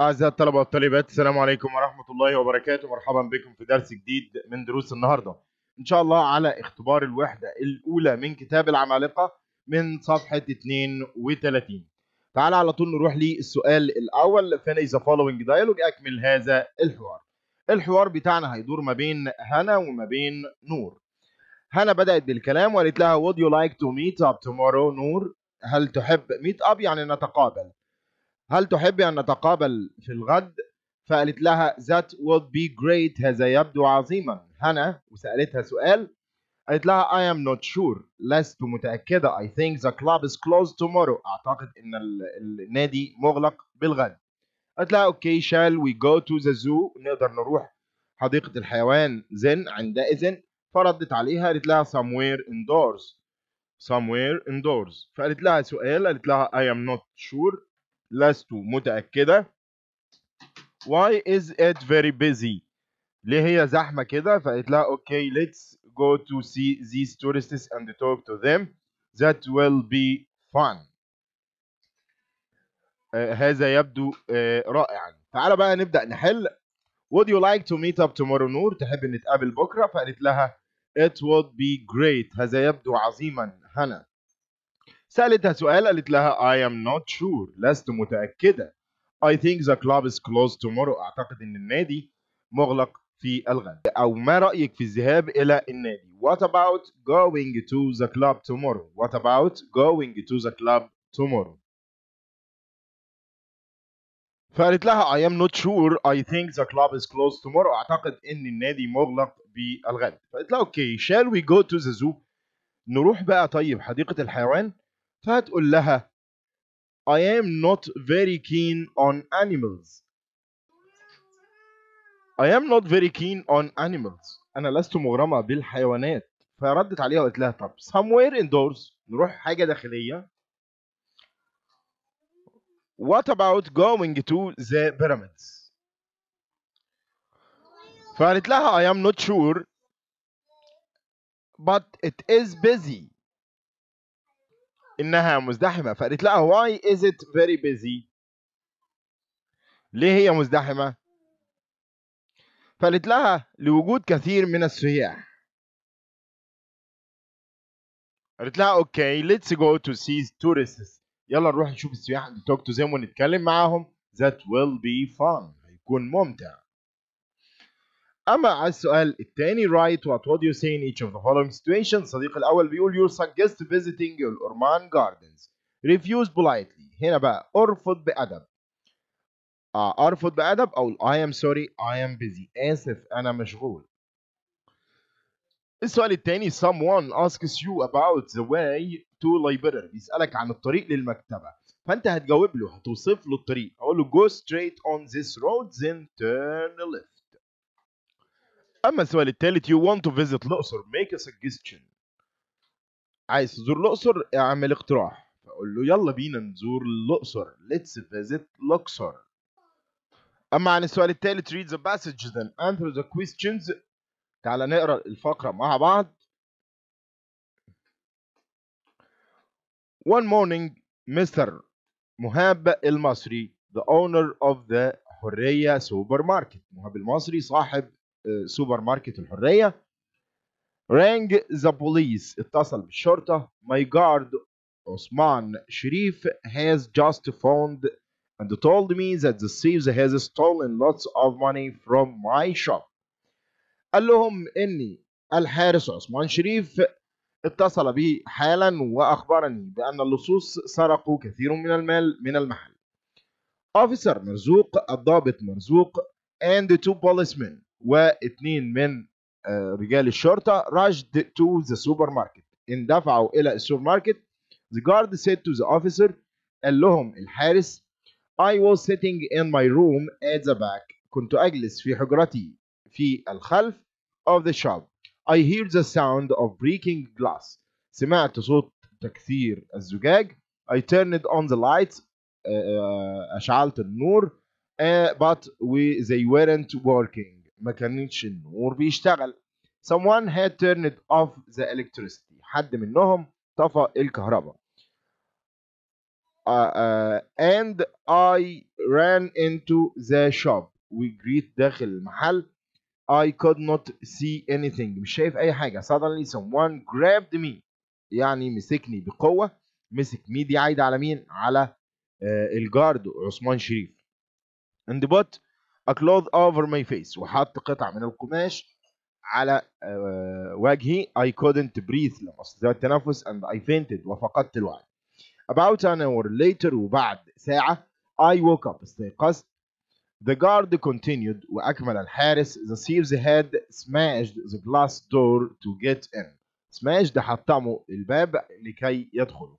أعزائي الطلبة والطالبات السلام عليكم ورحمة الله وبركاته مرحبا بكم في درس جديد من دروس النهاردة إن شاء الله على اختبار الوحدة الأولى من كتاب العمالقة من صفحة 32 تعال على طول نروح للسؤال الأول فين إذا فولوينج دايلوج أكمل هذا الحوار الحوار بتاعنا هيدور ما بين هنا وما بين نور هنا بدأت بالكلام وقالت لها would you like to meet up tomorrow نور هل تحب meet up يعني نتقابل هل تحبي أن نتقابل في الغد؟ فقالت لها that would be great هذا يبدو عظيما هنا وسألتها سؤال قالت لها I am not sure لست متأكدة I think the club is closed tomorrow أعتقد إن النادي مغلق بالغد قالت لها okay shall we go to the zoo نقدر نروح حديقة الحيوان عند عندئذ فردت عليها قالت لها somewhere indoors somewhere indoors فقالت لها سؤال قالت لها I am not sure لست متأكدة Why is it very busy ليه هي زحمة كده فقالت لها okay let's go to see these tourists and talk to them that will be fun uh, هذا يبدو uh, رائعا تعال بقى نبدأ نحل Would you like to meet up tomorrow نور تحب نتقابل بكرة فقالت لها It would be great هذا يبدو عظيما هنا سالتها سؤال قالت لها I am not sure لست متاكده I think the club is closed tomorrow اعتقد ان النادي مغلق في الغد او ما رايك في الذهاب الى النادي what about going to the club tomorrow what about going to the club tomorrow فقالت لها I am not sure I think the club is closed tomorrow أعتقد إن النادي مغلق بالغد فقالت لها أوكي okay, shall we go to the zoo نروح بقى طيب حديقة الحيوان فهتقول لها I am not very keen on animals I am not very keen on animals أنا لست مغرمة بالحيوانات فردت عليها وقالت لها طب somewhere indoors نروح حاجة داخلية What about going to the pyramids فقالت لها I am not sure but it is busy انها مزدحمه فقالت لها why is it very busy ليه هي مزدحمه فقالت لها لوجود كثير من السياح قالت لها اوكي ليتس جو تو سي tourists يلا نروح نشوف السياح نتوك تو them ونتكلم معاهم that will be fun هيكون ممتع اما على السؤال الثاني write what would you say in each of the following situations صديق الاول بيقول you suggest visiting your الاورمان gardens refuse politely هنا بقى ارفض بادب ارفض بادب او I am sorry I am busy اسف انا مشغول السؤال الثاني someone asks you about the way to library بيسألك عن الطريق للمكتبة فأنت هتجاوب له هتوصف له الطريق أقول له go straight on this road then turn left اما السؤال الثالث you want to visit الاقصر make a suggestion عايز تزور الاقصر اعمل اقتراح فاقول له يلا بينا نزور الاقصر let's visit الاقصر اما عن السؤال الثالث read the passage then answer the questions تعالى نقرا الفقره مع بعض One morning Mr. مهاب المصري the owner of the حرية سوبر ماركت مهاب المصري صاحب آه، سوبر ماركت الحريه رينج ذا بوليس اتصل بالشرطه ماي جارد عثمان شريف has just found and told me that the thieves has stolen lots of money from my shop قال لهم ان الحارس عثمان شريف اتصل بي حالا واخبرني بان اللصوص سرقوا كثير من المال من المحل officer مرزوق الضابط مرزوق and the two policemen واثنين من رجال shorta, rushed to the supermarket اندفعوا الى السوبر ماركت the guard said to the officer قال لهم الحارس I was sitting in my room at the back كنت أجلس في حجرتي في الخلف of the shop I hear the sound of breaking glass سمعت صوت تكسير الزجاج I turned on the lights أشعلت النور but we, they weren't working ما كانتش النور بيشتغل someone had turned off the electricity حد منهم طفى الكهرباء uh, uh, and I ran into the shop We greet داخل المحل I could not see anything مش شايف أي حاجة suddenly someone grabbed me يعني مسكني بقوة مسك مي دي عايدة على مين؟ على uh, الجارد عثمان شريف and but a cloth over my face وحط قطعة من القماش على وجهي I couldn't breathe لما أستطيع التنفس and I fainted وفقدت الوعي about an hour later وبعد ساعة I woke up استيقظت the guard continued وأكمل الحارس the thieves had smashed the glass door to get in smashed حطموا الباب لكي يدخلوا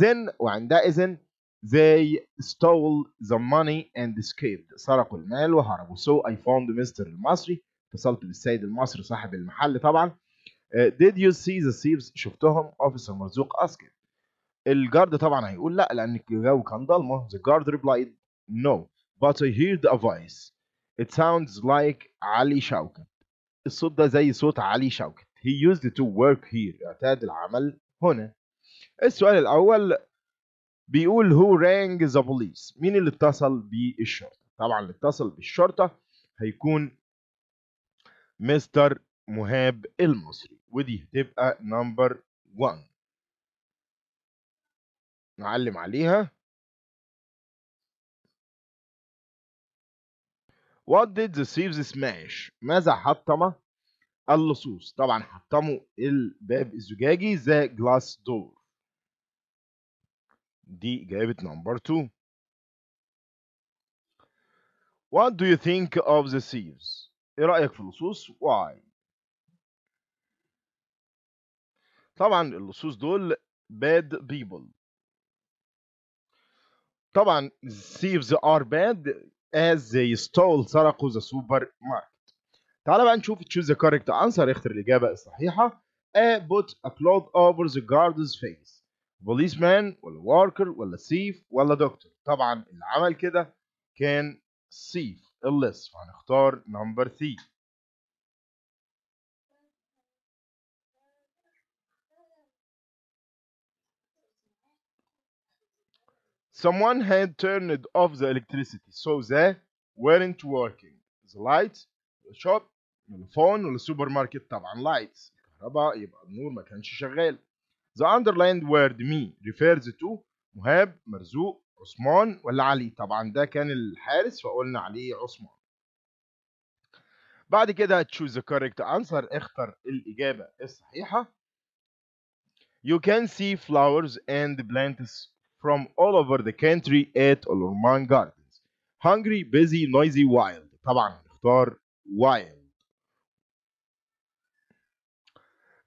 then وعندئذ They stole the money and escaped. سرقوا المال وهربوا. So I found Mr. المصري. اتصلت بالسيد المصري صاحب المحل طبعا. Uh, did you see the thieves؟ شفتهم. Officer مرزوق asked. الجارد طبعا هيقول لا لأن الجو كان ضلمة. The guard replied no. But I heard a voice. It sounds like علي شوكت. الصوت ده زي صوت علي شوكت. He used to work here. اعتاد العمل هنا. السؤال الأول بيقول هو رانج ذا بوليس مين اللي اتصل بالشرطه طبعا اللي اتصل بالشرطه هيكون مستر مهاب المصري ودي هتبقى نمبر 1 نعلم عليها What did the thieves smash؟ ماذا حطم اللصوص؟ طبعا حطموا الباب الزجاجي the glass door دي إجابة نمبر 2 What do you think of the thieves? إيه رأيك في اللصوص؟ Why? طبعا اللصوص دول bad people. طبعا thieves are bad as they stole سرقوا the supermarket. تعالى بقى نشوف choose the correct answer اختر الإجابة الصحيحة. A put a cloth over the guard's face. بوليسمان ولا worker ولا سيف ولا دكتور طبعا اللي عمل كده كان سيف اللص فهنختار نمبر 3 Someone had turned off the electricity, so they weren't working. The lights, the shop, the phone, the supermarket, طبعا lights. The underlined word me refers to مهاب مرزوق عثمان ولا علي طبعا ده كان الحارس فقلنا عليه عثمان بعد كده choose the correct answer اختر الإجابة الصحيحة You can see flowers and plants from all over the country at Olorman Gardens Hungry, busy, noisy, wild طبعا اختار wild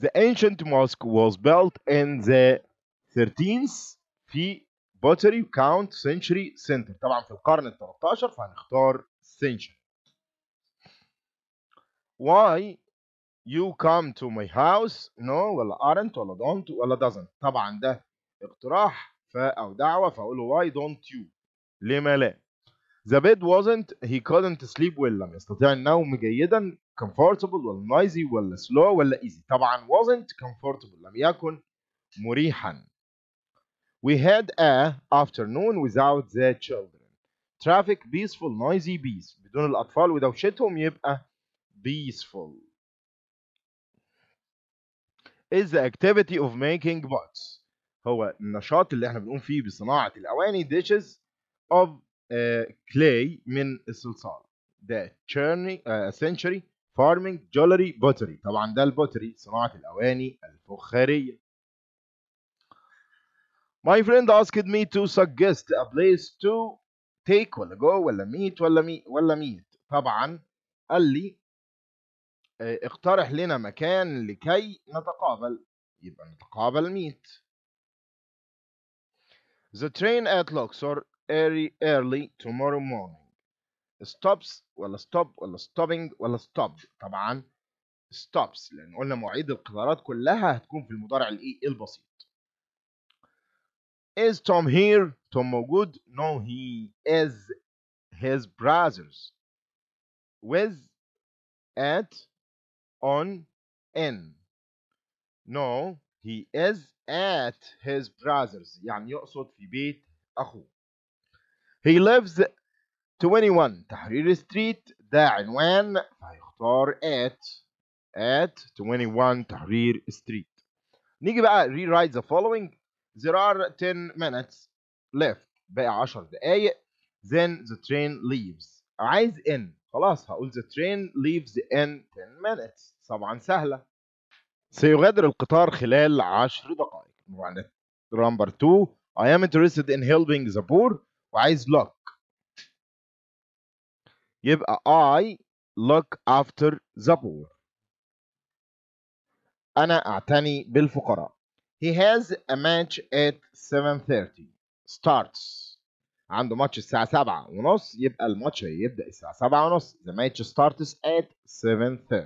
The ancient mosque was built in the 13th في بوتري كاونت سنشري سنتر طبعا في القرن ال 13 فهنختار century. Why you come to my house no ولا aren't ولا don't ولا doesn't طبعا ده اقتراح ف او دعوه فاقول why don't you لما لا The bed wasn't he couldn't sleep well لم يستطيع النوم جيدا comfortable ولا noisy ولا slow ولا easy طبعا wasn't comfortable لم يكن مريحا We had a afternoon without the children traffic peaceful noisy peace بدون الأطفال ودوشتهم يبقى peaceful is the activity of making pots هو النشاط اللي احنا بنقوم فيه بصناعة الأواني dishes of uh, clay من الصلصال the journey, uh, century فارمنج جولري بوتري طبعا ده البوتري صناعة الأواني الفخارية My friend asked me to suggest a place to take ولا go ولا meet ولا meet ولا meet طبعا قال لي آه، اقترح لنا مكان لكي نتقابل يبقى نتقابل meet The train at Luxor early, early tomorrow morning stops ولا stop ولا stopping ولا stopped طبعا stops لان قلنا مواعيد القطارات كلها هتكون في المضارع الاي البسيط is Tom here Tom موجود no he is his brothers with at on in no he is at his brothers يعني يقصد في بيت اخوه he lives 21 تحرير ستريت ده عنوان فهيختار at at 21 تحرير ستريت نيجي بقى rewrite the following there are 10 minutes left باقي 10 دقايق then the train leaves عايز in خلاص هقول the train leaves in 10 minutes طبعا سهلة سيغادر القطار خلال 10 دقائق طبعا number 2 I am interested in helping the poor وعايز luck يبقى I look after the poor أنا أعتني بالفقراء He has a match at 7.30 starts عنده ماتش الساعة سبعة ونص يبقى الماتش هيبدأ الساعة سبعة ونص the match starts at 7.30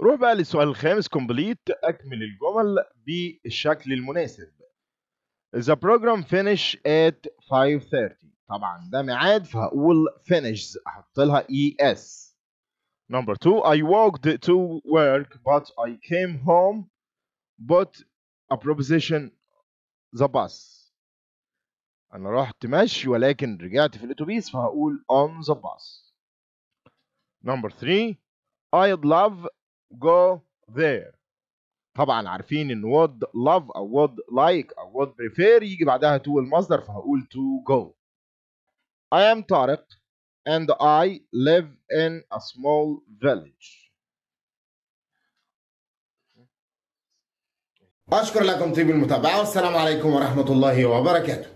روح بقى للسؤال الخامس كومبليت أكمل الجمل بالشكل المناسب The program finish at 5.30 طبعا ده ميعاد فهقول finishes احط لها اي اس نمبر 2 I walked to work but I came home but a proposition the bus انا رحت ماشي ولكن رجعت في الاتوبيس فهقول on the bus number 3 I'd love go there طبعا عارفين ان would love او would like او would prefer يجي بعدها to المصدر فهقول to go I am Tarek and I live in a small village. أشكر لكم طيب المتابعة والسلام عليكم ورحمة الله وبركاته